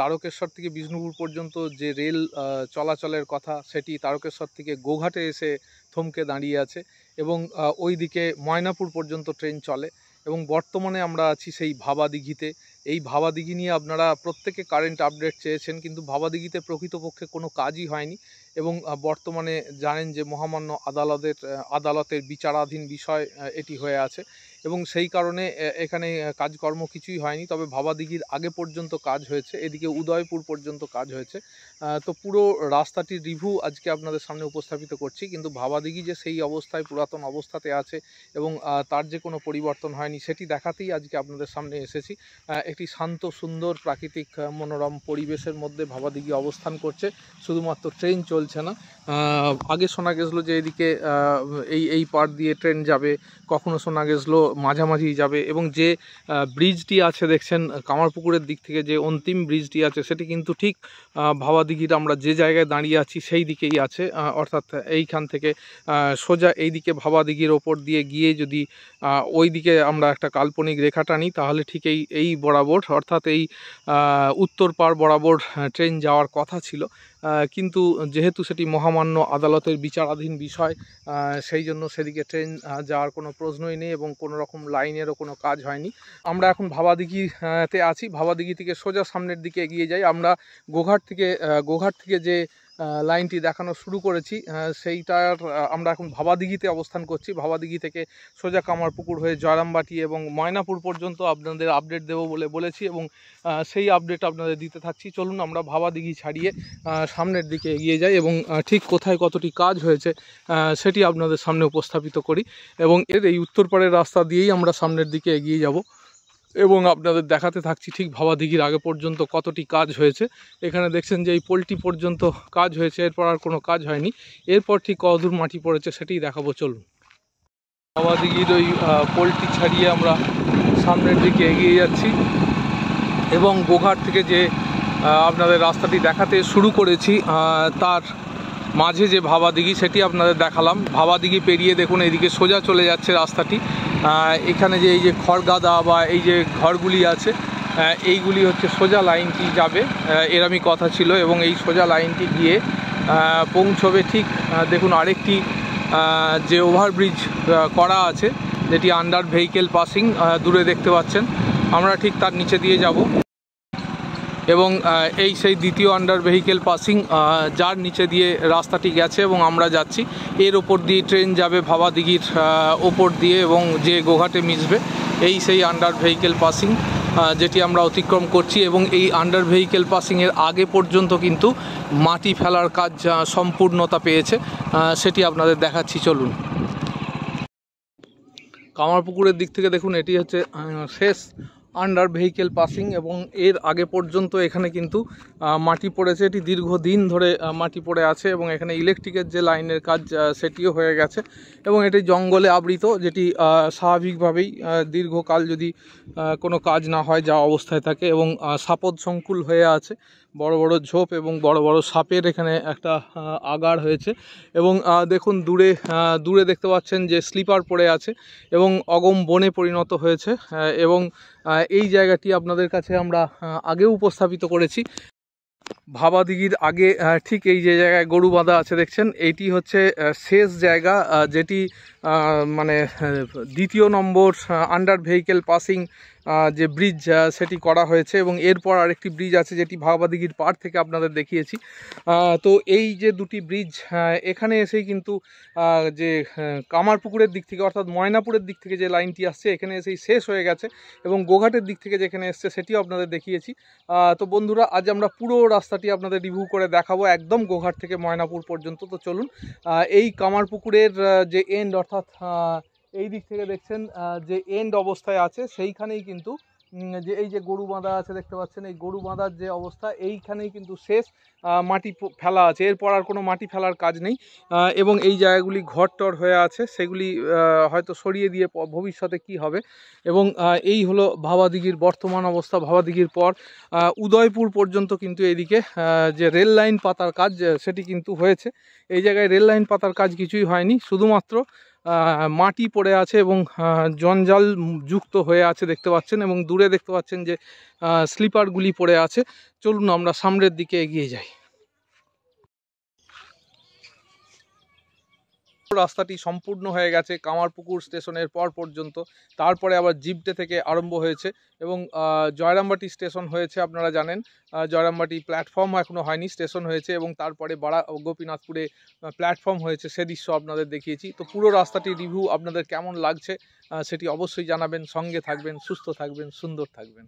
তারকেশ্বর থেকে বিষ্ণুপুর পর্যন্ত যে রেল চলাচলের কথা সেটি তারকেশ্বর থেকে গোঘাটে এসে থমকে দাঁড়িয়ে আছে এবং ওই দিকে ময়নাপুর পর্যন্ত ট্রেন চলে এবং বর্তমানে আমরা আছি সেই ভাবাদিঘিতে এই ভাবাদিঘি নিয়ে আপনারা প্রত্যেকে কারেন্ট আপডেট চেয়েছেন কিন্তু ভাবাদিঘিতে প্রকৃতপক্ষে কোনো কাজই হয়নি এবং বর্তমানে জানেন যে মহামান্য আদালতের আদালতের বিচারাধীন বিষয় এটি হয়ে আছে এবং সেই কারণে এখানে কাজকর্ম কিছুই হয়নি তবে ভাবাদিঘির আগে পর্যন্ত কাজ হয়েছে এদিকে উদয়পুর পর্যন্ত কাজ হয়েছে তো পুরো রাস্তাটির রিভিউ আজকে আপনাদের সামনে উপস্থাপিত করছি কিন্তু ভাবাদিঘি যে সেই অবস্থায় পুরাতন অবস্থাতে আছে এবং তার যে কোনো পরিবর্তন হয়নি সেটি দেখাতেই আজকে আপনাদের সামনে এসেছি একটি শান্ত সুন্দর প্রাকৃতিক মনোরম পরিবেশের মধ্যে ভাবাদিঘি অবস্থান করছে শুধুমাত্র ট্রেন চল চলছে না আগে শোনা গেছিলো যে এদিকে এই এই পার দিয়ে ট্রেন যাবে কখনো শোনা গেছিলো মাঝামাঝি যাবে এবং যে ব্রিজটি আছে দেখছেন কামারপুকুরের দিক থেকে যে অন্তিম ব্রিজটি আছে সেটি কিন্তু ঠিক ভাবাদিঘির আমরা যে জায়গায় দাঁড়িয়ে আছি সেই দিকেই আছে অর্থাৎ এইখান থেকে সোজা এই দিকে ভাবাদিঘির ওপর দিয়ে গিয়ে যদি ওই দিকে আমরা একটা কাল্পনিক রেখা টানি তাহলে ঠিক এই এই বরাবর অর্থাৎ এই উত্তর পার বরাবর ট্রেন হ্যাঁ, যাওয়ার কথা ছিল কিন্তু যেহেতু সেটি মহামান্য আদালতের বিচারাধীন বিষয় সেই জন্য সেদিকে ট্রেন যাওয়ার কোনো প্রশ্নই নেই এবং কোনো রকম লাইনেরও কোনো কাজ হয়নি আমরা এখন ভাবাদিঘিতে আছি ভাবাদিঘি থেকে সোজা সামনের দিকে এগিয়ে যাই আমরা গোঘাট থেকে গোঘাট থেকে যে লাইনটি দেখানো শুরু করেছি সেইটার আমরা এখন ভাবাদিঘিতে অবস্থান করছি ভাবাদিঘি থেকে সোজা কামারপুকুর হয়ে জয়রামবাটি এবং ময়নাপুর পর্যন্ত আপনাদের আপডেট দেব বলে বলেছি এবং সেই আপডেট আপনাদের দিতে থাকছি চলুন আমরা ভাবাদিঘি ছাড়িয়ে সামনের দিকে এগিয়ে যাই এবং ঠিক কোথায় কতটি কাজ হয়েছে সেটি আপনাদের সামনে উপস্থাপিত করি এবং এর এই উত্তরপাড়ের রাস্তা দিয়েই আমরা সামনের দিকে এগিয়ে যাব এবং আপনাদের দেখাতে থাকছি ঠিক ভাবাদিঘির আগে পর্যন্ত কতটি কাজ হয়েছে এখানে দেখছেন যে এই পোলটি পর্যন্ত কাজ হয়েছে এরপর আর কোনো কাজ হয়নি এরপর ঠিক কদূর মাটি পড়েছে সেটি দেখাবো চলুন ভাবাদিঘির ওই পোলটি ছাড়িয়ে আমরা সামনের দিকে এগিয়ে যাচ্ছি এবং গোঘাট থেকে যে আপনাদের রাস্তাটি দেখাতে শুরু করেছি তার মাঝে যে ভাবাদিঘি সেটি আপনাদের দেখালাম ভাবাদিঘি পেরিয়ে দেখুন এদিকে সোজা চলে যাচ্ছে রাস্তাটি এখানে যে এই যে খড়গাদা বা এই যে ঘরগুলি আছে এইগুলি হচ্ছে সোজা লাইনটি যাবে এরমই কথা ছিল এবং এই সোজা লাইনটি গিয়ে পৌঁছবে ঠিক দেখুন আরেকটি যে ওভারব্রিজ করা আছে যেটি আন্ডার ভেহিকেল পাসিং দূরে দেখতে পাচ্ছেন আমরা ঠিক তার নিচে দিয়ে যাব এবং এই সেই দ্বিতীয় আন্ডার ভেহিকেল পাসিং যার নিচে দিয়ে রাস্তাটি গেছে এবং আমরা যাচ্ছি এর ওপর দিয়ে ট্রেন যাবে ভাবাদিঘির ওপর দিয়ে এবং যে গোঘাটে মিশবে এই সেই আন্ডার ভেহিকেল পাসিং যেটি আমরা অতিক্রম করছি এবং এই আন্ডার ভেহিকেল পাসিংয়ের আগে পর্যন্ত কিন্তু মাটি ফেলার কাজ সম্পূর্ণতা পেয়েছে সেটি আপনাদের দেখাচ্ছি চলুন কামারপুকুরের দিক থেকে দেখুন এটি হচ্ছে শেষ আন্ডার ভেহিকেল পাসিং এবং এর আগে পর্যন্ত এখানে কিন্তু মাটি পড়েছে এটি দীর্ঘদিন ধরে মাটি পড়ে আছে এবং এখানে ইলেকট্রিকের যে লাইনের কাজ সেটিও হয়ে গেছে এবং এটি জঙ্গলে আবৃত যেটি স্বাভাবিকভাবেই দীর্ঘকাল যদি কোনো কাজ না হয় যা অবস্থায় থাকে এবং সাপদ সংকুল হয়ে আছে বড় বড় ঝোপ এবং বড় বড় সাপের এখানে একটা আগার হয়েছে এবং দেখুন দূরে দূরে দেখতে পাচ্ছেন যে স্লিপার পড়ে আছে এবং অগম বনে পরিণত হয়েছে এবং এই জায়গাটি আপনাদের কাছে আমরা আগেও উপস্থাপিত করেছি ভাবাদিগির আগে ঠিক এই যে জায়গায় গরু বাঁধা আছে দেখছেন এইটি হচ্ছে শেষ জায়গা যেটি মানে দ্বিতীয় নম্বর আন্ডার ভেহিকেল পাসিং যে ব্রিজ সেটি করা হয়েছে এবং এরপর আরেকটি ব্রিজ আছে যেটি ভাবাদিঘির পাড় থেকে আপনাদের দেখিয়েছি তো এই যে দুটি ব্রিজ এখানে এসেই কিন্তু যে কামারপুকুরের দিক থেকে অর্থাৎ ময়নাপুরের দিক থেকে যে লাইনটি আসছে এখানে এসেই শেষ হয়ে গেছে এবং গোঘাটের দিক থেকে যেখানে এসছে সেটিও আপনাদের দেখিয়েছি তো বন্ধুরা আজ আমরা পুরো রাস্তাটি আপনাদের রিভিউ করে দেখাবো একদম গোঘাট থেকে ময়নাপুর পর্যন্ত তো চলুন এই কামারপুকুরের যে এন্ড অর্থাৎ অর্থাৎ এই দিক থেকে দেখছেন যে এন্ড অবস্থায় আছে সেইখানেই কিন্তু যে এই যে গরু বাঁধা আছে দেখতে পাচ্ছেন এই গরু বাঁধার যে অবস্থা এইখানেই কিন্তু শেষ মাটি ফেলা আছে এরপর আর কোনো মাটি ফেলার কাজ নেই এবং এই জায়গাগুলি ঘরটর হয়ে আছে সেগুলি হয়তো সরিয়ে দিয়ে ভবিষ্যতে কি হবে এবং এই হলো ভাবাদিঘির বর্তমান অবস্থা ভাবাদিঘির পর উদয়পুর পর্যন্ত কিন্তু এদিকে যে রেল লাইন পাতার কাজ সেটি কিন্তু হয়েছে এই জায়গায় রেল লাইন পাতার কাজ কিছুই হয়নি শুধুমাত্র মাটি পড়ে আছে এবং জঞ্জাল যুক্ত হয়ে আছে দেখতে পাচ্ছেন এবং দূরে দেখতে পাচ্ছেন যে স্লিপারগুলি পড়ে আছে চলুন আমরা সামনের দিকে এগিয়ে যাই রাস্তাটি সম্পূর্ণ হয়ে গেছে কামারপুকুর স্টেশনের পর পর্যন্ত তারপরে আবার জিপটে থেকে আরম্ভ হয়েছে এবং জয়রামবাটি স্টেশন হয়েছে আপনারা জানেন জয়রামবাটি প্ল্যাটফর্ম এখনও হয়নি স্টেশন হয়েছে এবং তারপরে বাড়া গোপীনাথপুরে প্ল্যাটফর্ম হয়েছে সে দৃশ্য আপনাদের দেখিয়েছি তো পুরো রাস্তাটি রিভিউ আপনাদের কেমন লাগছে সেটি অবশ্যই জানাবেন সঙ্গে থাকবেন সুস্থ থাকবেন সুন্দর থাকবেন